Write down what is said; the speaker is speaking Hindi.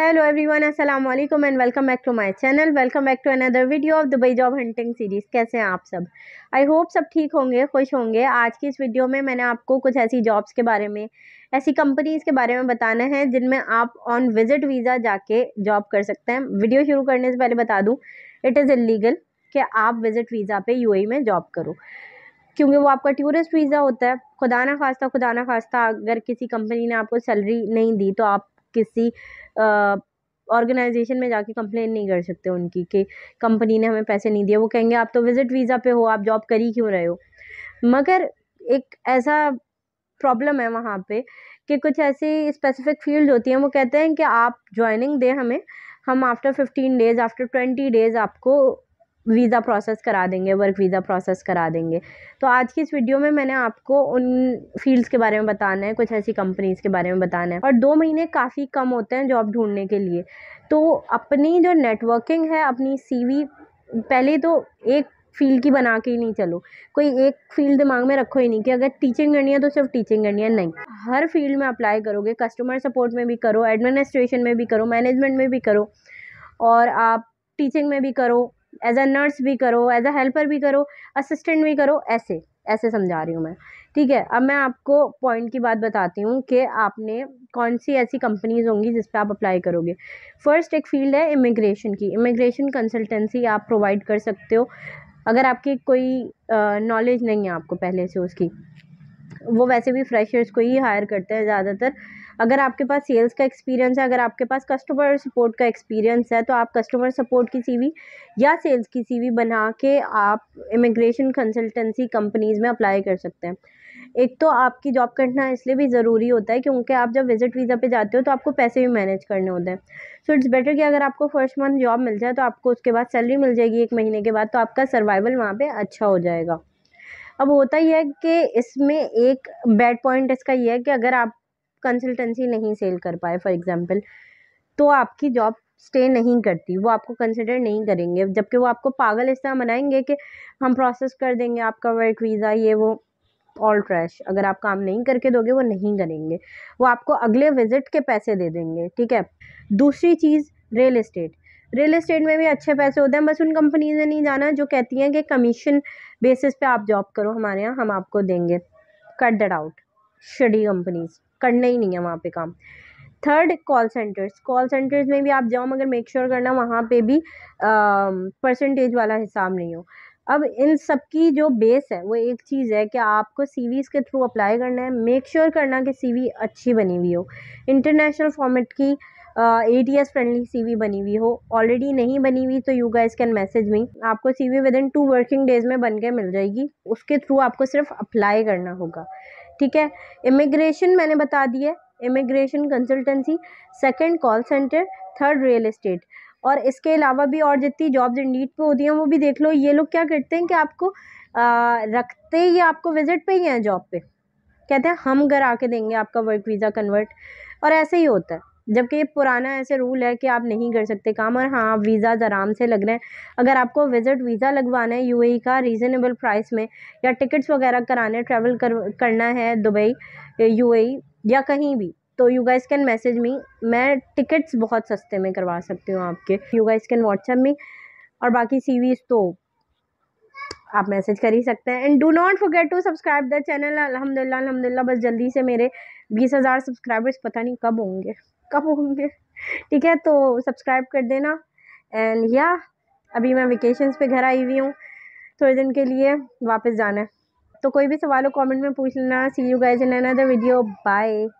हेलो एवरीवन अस्सलाम वालेकुम and welcome back to my channel welcome back to another video of Dubai job hunting series कैसे हैं आप सब आई होप सब ठीक होंगे खुश होंगे आज की इस वीडियो में मैंने आपको कुछ ऐसी जॉब्स के बारे में ऐसी कंपनीज़ के बारे में बताना है जिनमें आप ऑन विज़िट वीज़ा जाके जॉब कर सकते हैं वीडियो शुरू करने से पहले बता दूँ इट इज़ इलीगल कि आप विज़िट वीज़ा पे यू e में जॉब करो क्योंकि वो आपका टूरिस्ट वीज़ा होता है खुदा ना खास्ता खुदा ना खास्ता अगर किसी कंपनी ने आपको सैलरी नहीं दी तो आप किसी ऑर्गेनाइजेशन में जाके कंप्लेन नहीं कर सकते उनकी कि कंपनी ने हमें पैसे नहीं दिए वो कहेंगे आप तो विज़िट वीज़ा पे हो आप जॉब कर ही क्यों रहे हो मगर एक ऐसा प्रॉब्लम है वहाँ पे कि कुछ ऐसी स्पेसिफिक फील्ड होती हैं वो कहते हैं कि आप ज्वाइनिंग दें हमें हम after fifteen days after twenty days आपको वीज़ा प्रोसेस करा देंगे वर्क वीज़ा प्रोसेस करा देंगे तो आज की इस वीडियो में मैंने आपको उन फील्ड्स के बारे में बताना है कुछ ऐसी कंपनीज़ के बारे में बताना है और दो महीने काफ़ी कम होते हैं जॉब ढूंढने के लिए तो अपनी जो नेटवर्किंग है अपनी सीवी पहले तो एक फील्ड की बना के ही नहीं चलो कोई एक फील्ड दिमाग में रखो ही नहीं कि अगर टीचिंग करनी है तो सिर्फ टीचिंग करनी है नहीं हर फील्ड में अप्लाई करोगे कस्टमर सपोर्ट में भी करो एडमिनिस्ट्रेशन में भी करो मैनेजमेंट में भी करो और आप टीचिंग में भी करो एज अ नर्स भी करो एज अ हेल्पर भी करो असिस्टेंट भी करो ऐसे ऐसे समझा रही हूँ मैं ठीक है अब मैं आपको पॉइंट की बात बताती हूँ कि आपने कौन सी ऐसी कंपनीज होंगी जिस पर आप अप्लाई करोगे फर्स्ट एक फील्ड है इमिग्रेशन की इमिग्रेशन कंसल्टेंसी आप प्रोवाइड कर सकते हो अगर आपकी कोई नॉलेज नहीं है आपको पहले से उसकी वो वैसे भी फ्रेशर्स को ही हायर करते हैं ज़्यादातर अगर आपके पास सेल्स का एक्सपीरियंस है अगर आपके पास कस्टमर सपोर्ट का एक्सपीरियंस है तो आप कस्टमर सपोर्ट की सीवी या सेल्स की सीवी बना के आप इमिग्रेशन कंसल्टेंसी कंपनीज़ में अप्लाई कर सकते हैं एक तो आपकी जॉब करना इसलिए भी ज़रूरी होता है क्योंकि आप जब विज़िट वीज़ा पे जाते हो तो आपको पैसे भी मैनेज करने होते हैं सो इट्स बेटर कि अगर आपको फर्स्ट मंथ जॉब मिल जाए तो आपको उसके बाद सैलरी मिल जाएगी एक महीने के बाद तो आपका सर्वाइवल वहाँ पर अच्छा हो जाएगा अब होता ही है कि इसमें एक बैड पॉइंट इसका यह है कि अगर आप कंसल्टेंसी नहीं सेल कर पाए फॉर एग्ज़ाम्पल तो आपकी जॉब स्टे नहीं करती वो आपको कंसिडर नहीं करेंगे जबकि वो आपको पागल इस तरह मनाएंगे कि हम प्रोसेस कर देंगे आपका वर्क वीज़ा ये वो ऑल ट्रैश अगर आप काम नहीं करके दोगे वो नहीं करेंगे वो आपको अगले विज़िट के पैसे दे देंगे ठीक है दूसरी चीज़ रियल इस्टेट रियल इस्टेट में भी अच्छे पैसे होते हैं बस उन कंपनीज में नहीं जाना जो कहती हैं कि कमीशन बेसिस पे आप जॉब करो हमारे यहाँ हम आपको देंगे cut that out shady companies करना ही नहीं है वहाँ पे काम third call centres call centres में भी आप जाओ मगर मेक श्योर करना वहाँ पे भी परसेंटेज वाला हिसाब नहीं हो अब इन सब की जो बेस है वो एक चीज़ है कि आपको सी के थ्रू अप्लाई करना है मेक श्योर sure करना कि सी अच्छी बनी हुई हो इंटरनेशनल फॉर्मेट की A T S friendly C V बनी हुई हो ऑलरेडी नहीं बनी हुई तो you guys can message me आपको C V within two working days में बन के मिल जाएगी उसके थ्रू आपको सिर्फ अप्लाई करना होगा ठीक है इमिग्रेशन मैंने बता दी है immigration consultancy second call centre third real estate और इसके अलावा भी और जितनी जॉब्स इंडीड पर होती हैं वो भी देख लो ये लोग क्या करते हैं कि आपको आ, रखते ही आपको विजिट पे ही हैं जॉब पे कहते हैं हम घर आके देंगे आपका वर्क वीज़ा कन्वर्ट और ऐसे ही होता है जबकि ये पुराना ऐसे रूल है कि आप नहीं कर सकते काम और हाँ आप वीज़ाज आराम से लग रहे हैं अगर आपको विज़िट वीज़ा लगवाना है यूएई e का रीज़नेबल प्राइस में या टिकट्स वगैरह कराने ट्रैवल कर करना है दुबई यूएई e, या कहीं भी तो you guys can message me मैं टिकट्स बहुत सस्ते में करवा सकती हूँ आपके you guys can WhatsApp me और बाकी सी तो आप मैसेज कर ही सकते हैं and do not forget to subscribe the channel अलहमदिल्ला अलहमदिल्ला बस जल्दी से मेरे बीस हज़ार सब्सक्राइबर्स पता नहीं कब होंगे कब होंगे ठीक है तो सब्सक्राइब कर देना एंड या अभी मैं वेकेशन पे घर आई हुई हूँ थोड़े दिन के लिए वापस जाना है तो कोई भी सवाल हो कॉमेंट में पूछ लेना see you guys in another video bye